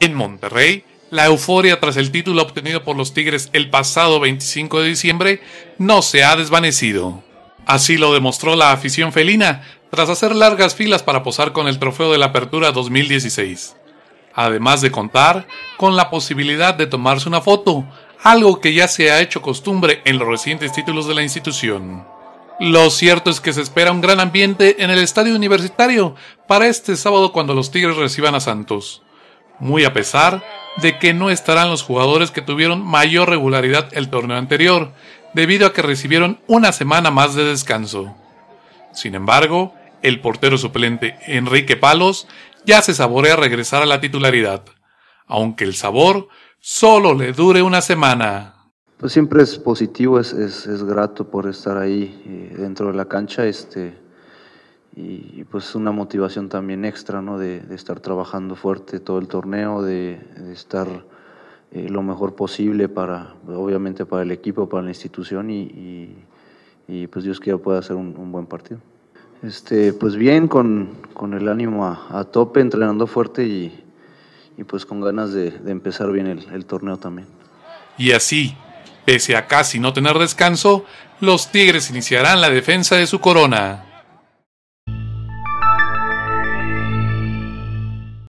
En Monterrey, la euforia tras el título obtenido por los Tigres el pasado 25 de diciembre no se ha desvanecido. Así lo demostró la afición felina tras hacer largas filas para posar con el trofeo de la Apertura 2016. Además de contar con la posibilidad de tomarse una foto, algo que ya se ha hecho costumbre en los recientes títulos de la institución. Lo cierto es que se espera un gran ambiente en el estadio universitario para este sábado cuando los Tigres reciban a Santos muy a pesar de que no estarán los jugadores que tuvieron mayor regularidad el torneo anterior, debido a que recibieron una semana más de descanso. Sin embargo, el portero suplente Enrique Palos ya se saborea regresar a la titularidad, aunque el sabor solo le dure una semana. Pues siempre es positivo, es, es, grato por estar ahí eh, dentro de la cancha. Este, y pues una motivación también extra, ¿no? De, estar trabajando fuerte todo el torneo, de, estar eh, lo mejor posible para, obviamente para el equipo, para la institución y, pues Dios quiera pueda hacer un, buen partido. Este, pues bien, con, el ánimo a, tope, entrenando fuerte y, pues con ganas de, empezar bien el, el torneo también. Y así, pese a casi no tener descanso, los Tigres iniciarán la defensa de su corona.